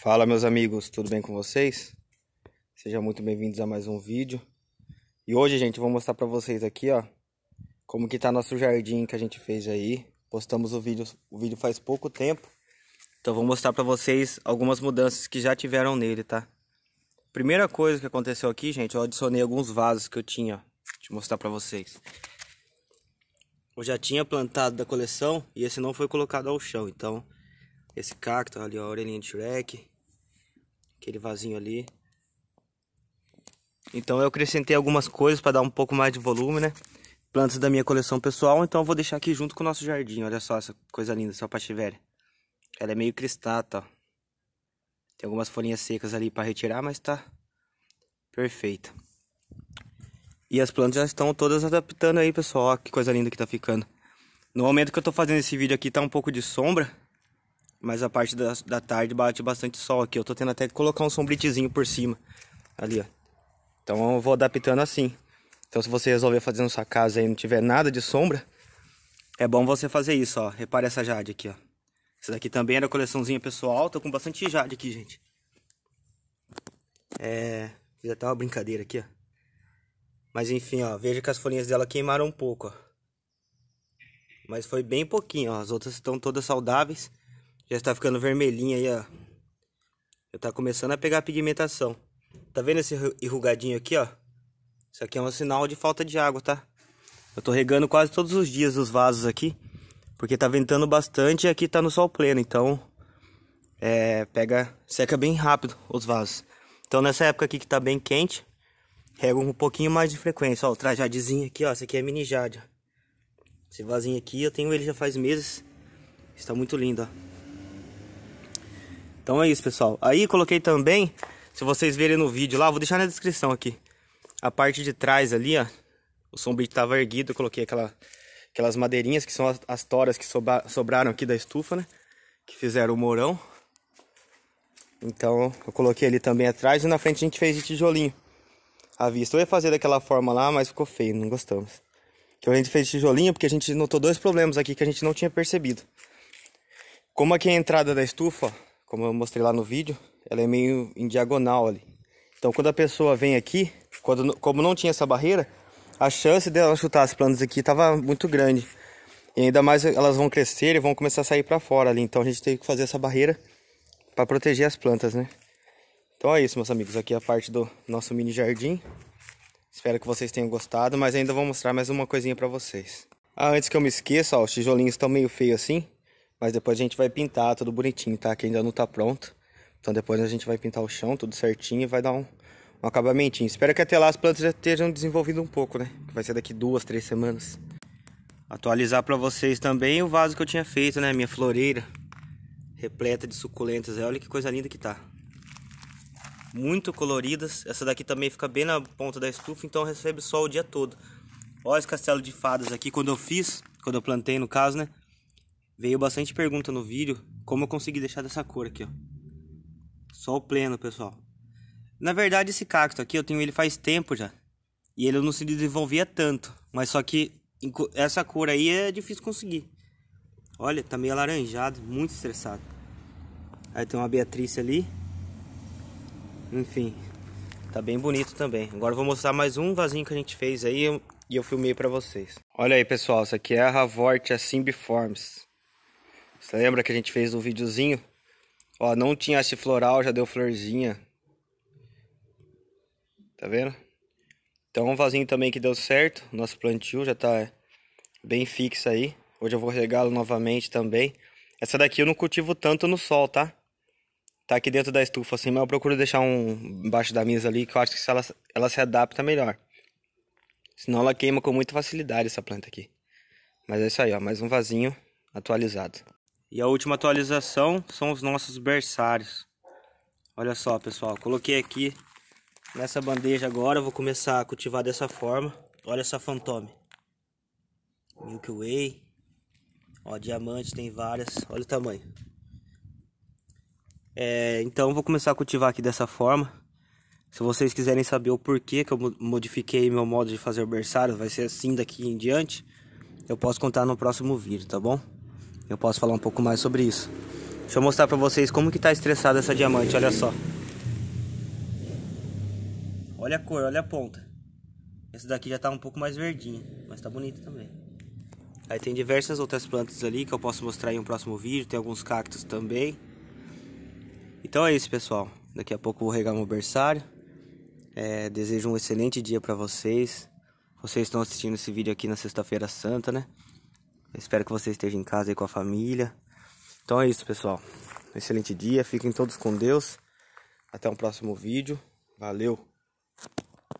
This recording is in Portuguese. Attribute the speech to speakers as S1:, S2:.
S1: Fala meus amigos, tudo bem com vocês? Sejam muito bem-vindos a mais um vídeo. E hoje, gente, eu vou mostrar para vocês aqui, ó, como que tá nosso jardim que a gente fez aí. Postamos o vídeo, o vídeo faz pouco tempo. Então vou mostrar para vocês algumas mudanças que já tiveram nele, tá? Primeira coisa que aconteceu aqui, gente, eu adicionei alguns vasos que eu tinha, ó. Deixa eu mostrar para vocês. Eu já tinha plantado da coleção e esse não foi colocado ao chão, então esse cacto ali, ó, a orelhinha de Shrek, aquele vasinho ali. Então eu acrescentei algumas coisas para dar um pouco mais de volume, né? Plantas da minha coleção pessoal, então eu vou deixar aqui junto com o nosso jardim. Olha só essa coisa linda, essa velha. Ela é meio cristata, ó. Tem algumas folhinhas secas ali para retirar, mas tá perfeita. E as plantas já estão todas adaptando aí, pessoal. Ó, que coisa linda que tá ficando. No momento que eu tô fazendo esse vídeo aqui, tá um pouco de sombra. Mas a parte da, da tarde bate bastante sol aqui. Eu tô tendo até que colocar um sombritezinho por cima. Ali, ó. Então eu vou adaptando assim. Então se você resolver fazer na sua casa e não tiver nada de sombra, é bom você fazer isso, ó. Repare essa jade aqui, ó. Essa daqui também era é coleçãozinha pessoal. Tô com bastante jade aqui, gente. É... Fiz até tá uma brincadeira aqui, ó. Mas enfim, ó. Veja que as folhinhas dela queimaram um pouco, ó. Mas foi bem pouquinho, ó. As outras estão todas saudáveis. Já está ficando vermelhinha aí, ó. Já está começando a pegar a pigmentação. Tá vendo esse enrugadinho aqui, ó? Isso aqui é um sinal de falta de água, tá? Eu tô regando quase todos os dias os vasos aqui. Porque tá ventando bastante e aqui tá no sol pleno, então... É, pega, seca bem rápido os vasos. Então nessa época aqui que tá bem quente, rego um pouquinho mais de frequência. Ó, o trajadezinho aqui, ó. Esse aqui é mini jade, Esse vasinho aqui, eu tenho ele já faz meses. Está muito lindo, ó. Então é isso, pessoal. Aí coloquei também, se vocês verem no vídeo lá, vou deixar na descrição aqui. A parte de trás ali, ó, o sombrio estava erguido, eu coloquei aquela, aquelas madeirinhas que são as, as toras que sobra, sobraram aqui da estufa, né? Que fizeram o morão. Então eu coloquei ali também atrás e na frente a gente fez de tijolinho. A vista eu ia fazer daquela forma lá, mas ficou feio, não gostamos. Então a gente fez de tijolinho porque a gente notou dois problemas aqui que a gente não tinha percebido. Como aqui é a entrada da estufa, ó, como eu mostrei lá no vídeo, ela é meio em diagonal ali. Então quando a pessoa vem aqui, quando, como não tinha essa barreira, a chance dela chutar as plantas aqui estava muito grande. E ainda mais elas vão crescer e vão começar a sair para fora ali. Então a gente tem que fazer essa barreira para proteger as plantas, né? Então é isso, meus amigos. Aqui é a parte do nosso mini jardim. Espero que vocês tenham gostado, mas ainda vou mostrar mais uma coisinha para vocês. Ah, antes que eu me esqueça, ó, os tijolinhos estão meio feios assim. Mas depois a gente vai pintar tudo bonitinho, tá? Que ainda não tá pronto. Então depois a gente vai pintar o chão, tudo certinho, e vai dar um, um acabamentinho. Espero que até lá as plantas já estejam desenvolvido um pouco, né? Que vai ser daqui duas, três semanas. Atualizar para vocês também o vaso que eu tinha feito, né? Minha floreira repleta de suculentas. Olha que coisa linda que tá. Muito coloridas. Essa daqui também fica bem na ponta da estufa, então recebe sol o dia todo. Olha esse castelo de fadas aqui. Quando eu fiz, quando eu plantei no caso, né? Veio bastante pergunta no vídeo como eu consegui deixar dessa cor aqui, ó. Sol pleno, pessoal. Na verdade, esse cacto aqui eu tenho ele faz tempo já. E ele não se desenvolvia tanto. Mas só que essa cor aí é difícil conseguir. Olha, tá meio alaranjado, muito estressado. Aí tem uma Beatriz ali. Enfim, tá bem bonito também. Agora eu vou mostrar mais um vasinho que a gente fez aí e eu filmei pra vocês. Olha aí, pessoal, essa aqui é a Havort Simbiformes. Você lembra que a gente fez um videozinho? Ó, não tinha esse floral, já deu florzinha. Tá vendo? Então um vasinho também que deu certo. Nosso plantio já tá bem fixo aí. Hoje eu vou regá-lo novamente também. Essa daqui eu não cultivo tanto no sol, tá? Tá aqui dentro da estufa assim, mas eu procuro deixar um embaixo da mesa ali, que eu acho que ela, ela se adapta melhor. Senão ela queima com muita facilidade essa planta aqui. Mas é isso aí, ó. Mais um vasinho atualizado. E a última atualização são os nossos berçários. Olha só, pessoal, coloquei aqui nessa bandeja agora, vou começar a cultivar dessa forma. Olha essa fantome. Milky Way. Ó, diamante tem várias, olha o tamanho. É, então vou começar a cultivar aqui dessa forma. Se vocês quiserem saber o porquê que eu modifiquei meu modo de fazer o berçário, vai ser assim daqui em diante, eu posso contar no próximo vídeo, tá bom? eu posso falar um pouco mais sobre isso. Deixa eu mostrar para vocês como que tá estressada essa diamante, olha só. Olha a cor, olha a ponta. Essa daqui já tá um pouco mais verdinha, mas tá bonita também. Aí tem diversas outras plantas ali que eu posso mostrar em um próximo vídeo, tem alguns cactos também. Então é isso, pessoal. Daqui a pouco eu vou regar meu berçário. É, desejo um excelente dia para vocês. Vocês estão assistindo esse vídeo aqui na Sexta-feira Santa, né? Espero que você esteja em casa aí com a família. Então é isso, pessoal. Excelente dia. Fiquem todos com Deus. Até o um próximo vídeo. Valeu!